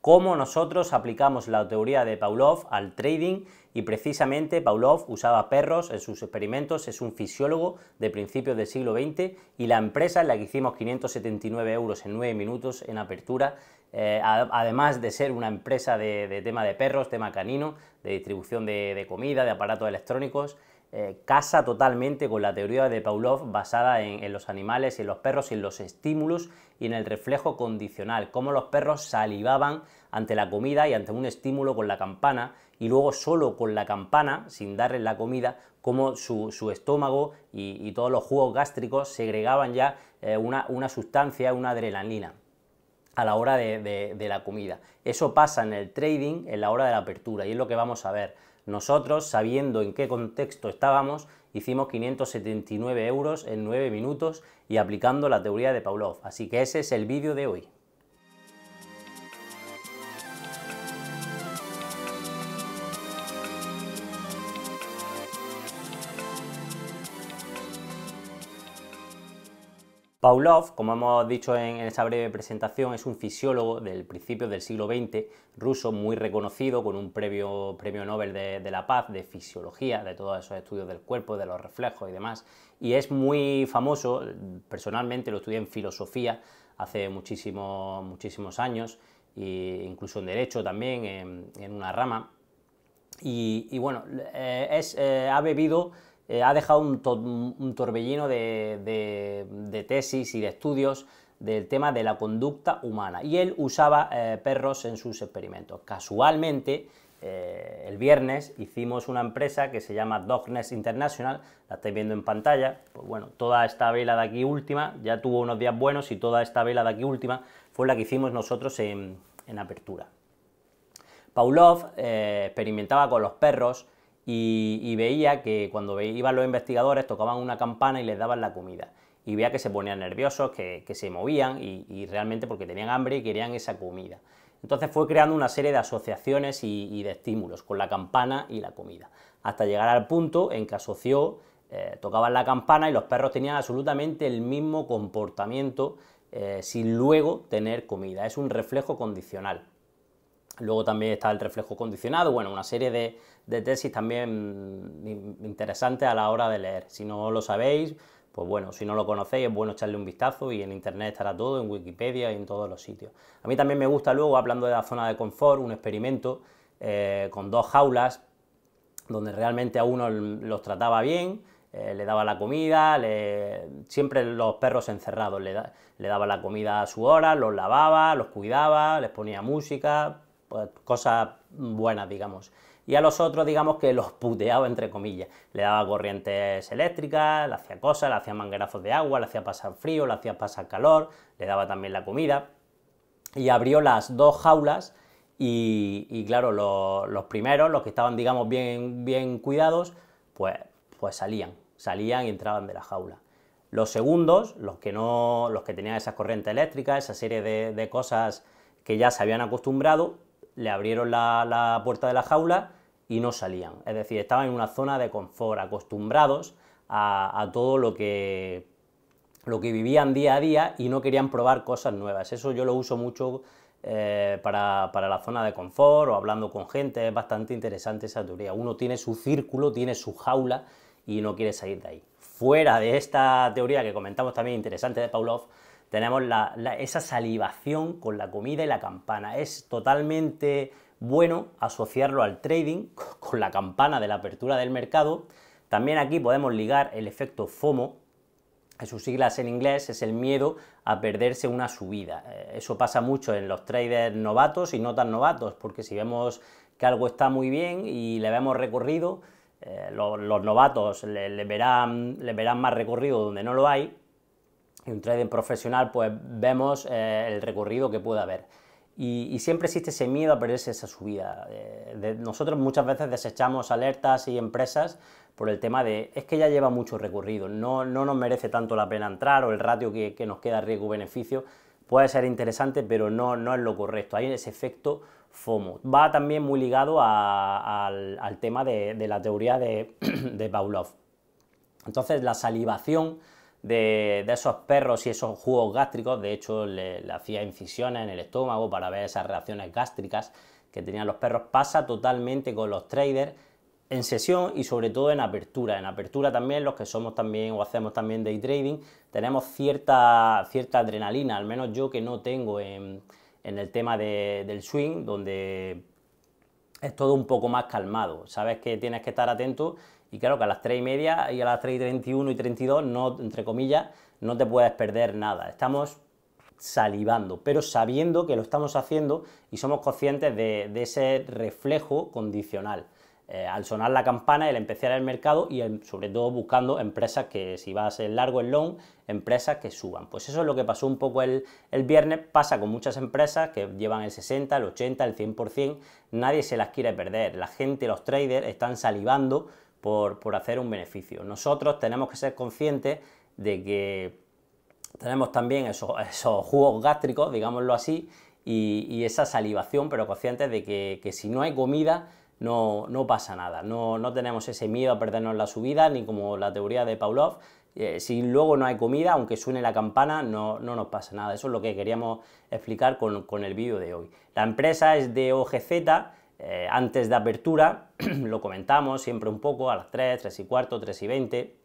cómo nosotros aplicamos la teoría de Pavlov al trading y precisamente Pavlov usaba perros en sus experimentos, es un fisiólogo de principios del siglo XX y la empresa en la que hicimos 579 euros en 9 minutos en apertura, eh, además de ser una empresa de, tema de perros, tema canino, de distribución de comida, de aparatos electrónicos, eh, casa totalmente con la teoría de Pavlov basada en, los animales y en los perros y en los estímulos y en el reflejo condicional, cómo los perros salivaban ante la comida y ante un estímulo con la campana y luego solo con la campana, sin darle la comida, cómo su, estómago y, todos los jugos gástricos segregaban ya eh, una, sustancia, una adrenalina a la hora de, la comida. Eso pasa en el trading en la hora de la apertura y es lo que vamos a ver. Nosotros, sabiendo en qué contexto estábamos, hicimos 579 euros en 9 minutos y aplicando la teoría de Pavlov. Así que ese es el vídeo de hoy. Pavlov, como hemos dicho en, esa breve presentación, es un fisiólogo del principio del siglo XX ruso muy reconocido, con un premio Nobel de, la Paz de fisiología, de todos esos estudios del cuerpo, de los reflejos y demás. Y es muy famoso, personalmente lo estudié en filosofía hace muchísimos, muchísimos años, e incluso en derecho también, en, una rama. Y, bueno, eh, es, eh, ha bebido eh, ha dejado un, torbellino de, tesis y de estudios del tema de la conducta humana. Y él usaba eh, perros en sus experimentos. Casualmente, eh, el viernes hicimos una empresa que se llama Dogness International, la estáis viendo en pantalla, pues bueno, toda esta vela de aquí última, ya tuvo unos días buenos y toda esta vela de aquí última fue la que hicimos nosotros en, apertura. Pavlov experimentaba con los perros y, veía que cuando iban los investigadores tocaban una campana y les daban la comida. Y veía que se ponían nerviosos, que, se movían y, realmente porque tenían hambre y querían esa comida. Entonces fue creando una serie de asociaciones y, de estímulos con la campana y la comida, hasta llegar al punto en que asoció, eh, tocaban la campana y los perros tenían absolutamente el mismo comportamiento eh, sin luego tener comida. Es un reflejo condicional. Luego también está el reflejo condicionado, bueno, una serie de, tesis también interesantes a la hora de leer. Si no lo sabéis, pues bueno, si no lo conocéis es bueno echarle un vistazo y en internet estará todo, en Wikipedia y en todos los sitios. A mí también me gusta luego, hablando de la zona de confort, un experimento eh, con dos jaulas donde realmente a uno los trataba bien, eh, le daba la comida, siempre los perros encerrados, le daba la comida a su hora, los lavaba, los cuidaba, les ponía música, pues, cosas buenas, digamos. Y a los otros, digamos que los puteaba, entre comillas. Le daba corrientes eléctricas, le hacía cosas, le hacía manguerazos de agua, le hacía pasar frío, le hacía pasar calor, le daba también la comida. Y abrió las dos jaulas y, claro, los, primeros, los que estaban, digamos, bien, bien cuidados, pues, pues salían, salían y entraban de la jaula. Los segundos, los que no, los que tenían esas corrientes eléctricas, esa serie de cosas que ya se habían acostumbrado, le abrieron la, puerta de la jaula y no salían. Es decir, estaban en una zona de confort, acostumbrados a, todo lo que, lo que vivían día a día y no querían probar cosas nuevas. Eso yo lo uso mucho eh, para, para, la zona de confort o hablando con gente. Es bastante interesante esa teoría. Uno tiene su círculo, tiene su jaula y no quiere salir de ahí. Fuera de esta teoría que comentamos también interesante de Pavlov, tenemos esa salivación con la comida y la campana. Es totalmente bueno asociarlo al trading con la campana de la apertura del mercado. También aquí podemos ligar el efecto FOMO, que sus siglas en inglés, es el miedo a perderse una subida. Eh, eso pasa mucho en los traders novatos y no tan novatos, porque si vemos que algo está muy bien y le vemos recorrido, eh, los, novatos verán, le verán más recorrido donde no lo hay en un trading profesional pues vemos eh, el recorrido que puede haber. Y, siempre existe ese miedo a perderse esa subida. Eh, nosotros muchas veces desechamos alertas y empresas por el tema de es que ya lleva mucho recorrido, no, no nos merece tanto la pena entrar o el ratio que, que nos queda riesgo-beneficio puede ser interesante, pero no, no es lo correcto. Hay ese efecto FOMO. Va también muy ligado al, al, tema de, la teoría de, de Pavlov. Entonces la salivación de, esos perros y esos jugos gástricos. De hecho, le, hacía incisiones en el estómago para ver esas reacciones gástricas que tenían los perros. Pasa totalmente con los traders en sesión y sobre todo en apertura. En apertura también los que somos también o hacemos también day trading tenemos cierta, cierta adrenalina, al menos yo que no tengo en, el tema del swing, donde es todo un poco más calmado. Sabes que tienes que estar atento y claro que a las 3 y media y a las 3 y 31 y 32, no, entre comillas, no te puedes perder nada. Estamos salivando, pero sabiendo que lo estamos haciendo y somos conscientes de, ese reflejo condicional. Eh, al sonar la campana, el empezar el mercado y sobre todo buscando empresas que, si vas en largo el long, empresas que suban. Pues eso es lo que pasó un poco el, el viernes, pasa con muchas empresas que llevan el 60, el 80, el 100%, nadie se las quiere perder, la gente, los traders están salivando por, hacer un beneficio. Nosotros tenemos que ser conscientes de que tenemos también esos, jugos gástricos, digámoslo así, y, esa salivación, pero conscientes de que, si no hay comida no, pasa nada, no, tenemos ese miedo a perdernos la subida, ni como la teoría de Pavlov, eh, si luego no hay comida, aunque suene la campana, no, nos pasa nada. Eso es lo que queríamos explicar con el vídeo de hoy. La empresa es de OGZ, eh, antes de apertura, lo comentamos siempre un poco, a las 3, 3 y cuarto, 3 y 20,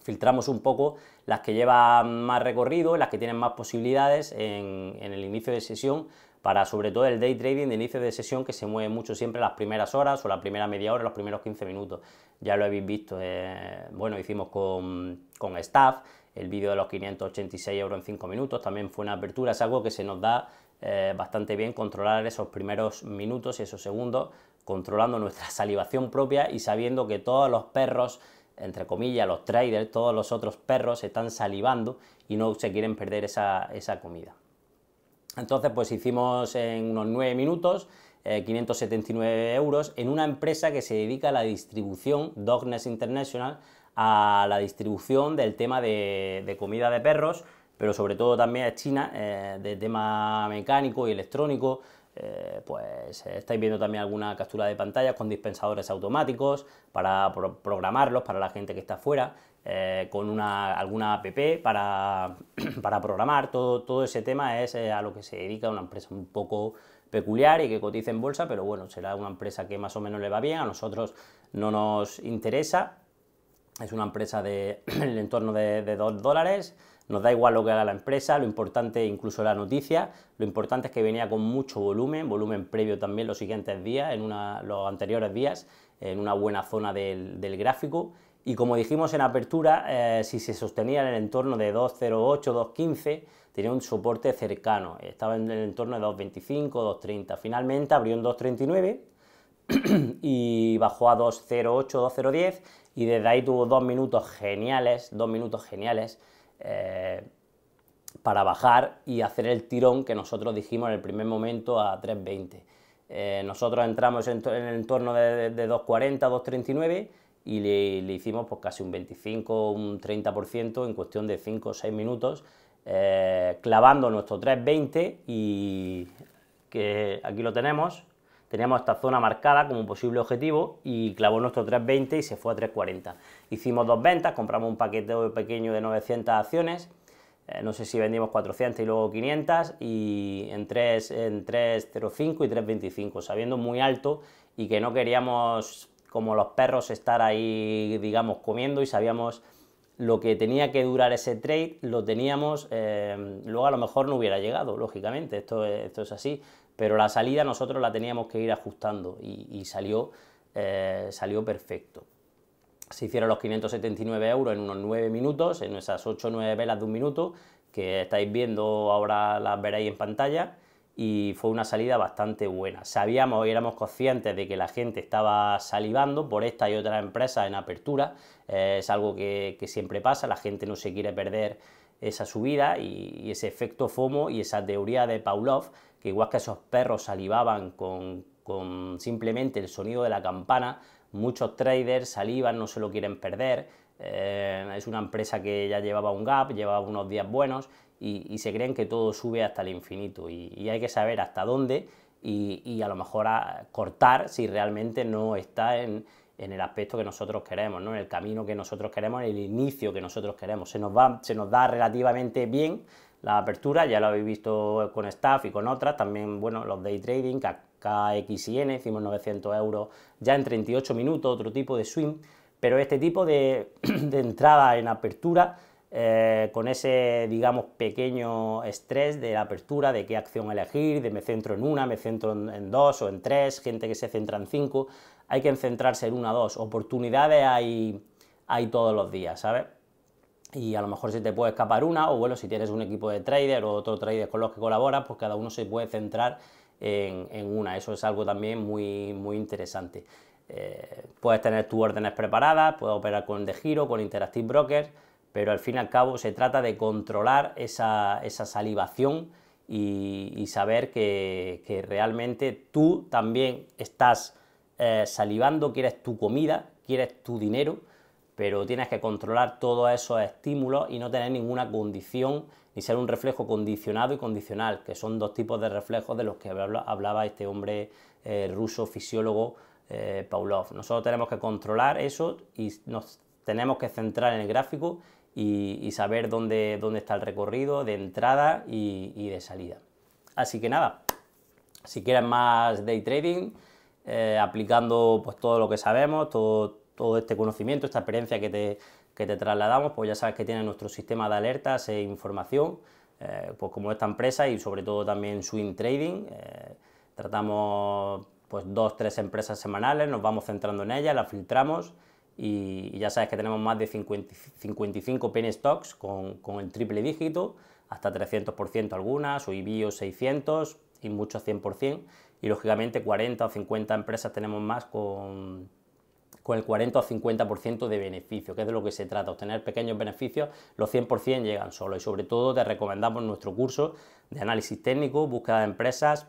filtramos un poco las que llevan más recorrido, las que tienen más posibilidades en, el inicio de sesión, para sobre todo el day trading de inicio de sesión que se mueve mucho siempre las primeras horas o la primera media hora, los primeros 15 minutos. Ya lo habéis visto, eh, bueno, hicimos con, con Staff el vídeo de los 586 euros en 5 minutos, también fue una apertura, es algo que se nos da eh, bastante bien controlar esos primeros minutos y esos segundos, controlando nuestra salivación propia y sabiendo que todos los perros, entre comillas, los traders, todos los otros perros están salivando y no se quieren perder esa, comida. Entonces, pues hicimos en unos 9 minutos 579 eh, euros en una empresa que se dedica a la distribución, Dogness International, a la distribución del tema de comida de perros pero sobre todo también es China, eh, de tema mecánico y electrónico, eh, pues eh, estáis viendo también alguna captura de pantallas con dispensadores automáticos para programarlos para la gente que está afuera, con una, alguna app para, programar, todo, ese tema es a lo que se dedica una empresa un poco peculiar y que cotiza en bolsa, pero bueno, será una empresa que más o menos le va bien, a nosotros no nos interesa, es una empresa de entorno de, de 2 dólares, nos da igual lo que haga la empresa, lo importante incluso la noticia, lo importante es que venía con mucho volumen, volumen previo también los siguientes días, en una, los anteriores días, en una buena zona del, gráfico. Y como dijimos en apertura, eh, si se sostenía en el entorno de 2.08, 2.15, tenía un soporte cercano, estaba en el entorno de 2.25, 2.30. Finalmente abrió en 2.39 y bajó a 2.08, 2.010 y desde ahí tuvo dos minutos geniales, dos minutos geniales eh, para bajar y hacer el tirón que nosotros dijimos en el primer momento a 3.20. Eh, nosotros entramos en, el entorno de, 2.40, 2.39 y le, hicimos pues, casi un 25, un 30% en cuestión de 5 o 6 minutos, eh, clavando nuestro 3.20 y que aquí lo tenemos, teníamos esta zona marcada como posible objetivo y clavó nuestro 320 y se fue a 340. Hicimos dos ventas, compramos un paquete pequeño de 900 acciones, eh, no sé si vendimos 400 y luego 500 y en, 3, en 305 y 325, sabiendo muy alto y que no queríamos como los perros estar ahí, digamos, comiendo y sabíamos lo que tenía que durar ese trade lo teníamos, eh, luego a lo mejor no hubiera llegado, lógicamente, esto, es así, pero la salida nosotros la teníamos que ir ajustando y, salió, eh, salió perfecto. Se hicieron los 579 euros en unos 9 minutos, en esas 8 o 9 velas de un minuto, que estáis viendo ahora las veréis en pantalla, y fue una salida bastante buena. Sabíamos y éramos conscientes de que la gente estaba salivando por esta y otras empresas en apertura, eh, es algo que, siempre pasa, la gente no se quiere perder esa subida y, ese efecto FOMO y esa teoría de Pavlov, que igual que esos perros salivaban con, con simplemente el sonido de la campana, muchos traders salivan, no se lo quieren perder, eh, es una empresa que ya llevaba un gap, llevaba unos días buenos y, se creen que todo sube hasta el infinito y, hay que saber hasta dónde y, a lo mejor cortar si realmente no está en, el aspecto que nosotros queremos, ¿no? en el camino que nosotros queremos, en el inicio que nosotros queremos. Se nos, da relativamente bien la apertura, ya lo habéis visto con Staff y con otras, también bueno, los day trading, N hicimos 900 euros ya en 38 minutos, otro tipo de swing, pero este tipo de, entrada en apertura, eh, con ese, digamos, pequeño estrés de la apertura, de qué acción elegir, de me centro en una, me centro en, dos o en tres, gente que se centra en cinco, hay que centrarse en una o dos. Oportunidades hay, todos los días, ¿sabes? y a lo mejor se te puede escapar una, o bueno, si tienes un equipo de trader o otro trader con los que colaboras, pues cada uno se puede centrar en, en una. Eso es algo también muy, muy interesante. Eh, puedes tener tus órdenes preparadas, puedes operar con de giro, con Interactive Brokers, pero al fin y al cabo se trata de controlar esa, salivación y, saber que, realmente tú también estás eh, salivando, quieres tu comida, quieres tu dinero, pero tienes que controlar todos esos estímulos y no tener ninguna condición ni ser un reflejo condicionado y condicional, que son dos tipos de reflejos de los que hablaba, este hombre eh, ruso fisiólogo eh, Nosotros tenemos que controlar eso y nos tenemos que centrar en el gráfico y, saber dónde, dónde está el recorrido de entrada y, de salida. Así que nada, si quieres más day trading, eh, aplicando pues todo lo que sabemos, todo, todo este conocimiento, esta experiencia que te, te trasladamos, pues ya sabes que tiene nuestro sistema de alertas e información, eh, pues como esta empresa y sobre todo también swing trading. Eh, tratamos pues dos, tres empresas semanales, nos vamos centrando en ellas, las filtramos y, ya sabes que tenemos más de 55 penny stocks con, con, el triple dígito, hasta 300% algunas, o IBIO 600 y muchos 100%, y lógicamente 40 o 50 empresas tenemos más con, con el 40 o 50% de beneficio, que es de lo que se trata, obtener pequeños beneficios, los 100% llegan solo y sobre todo te recomendamos nuestro curso de análisis técnico, búsqueda de empresas,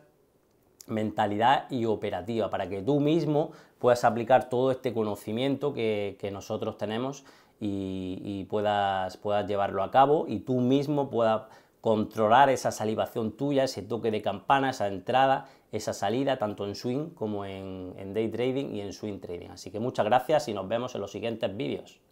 mentalidad y operativa, para que tú mismo puedas aplicar todo este conocimiento que, nosotros tenemos y, puedas, puedas llevarlo a cabo y tú mismo puedas controlar esa salivación tuya, ese toque de campana, esa entrada, esa salida, tanto en swing como en day trading y en swing trading. Así que muchas gracias y nos vemos en los siguientes vídeos.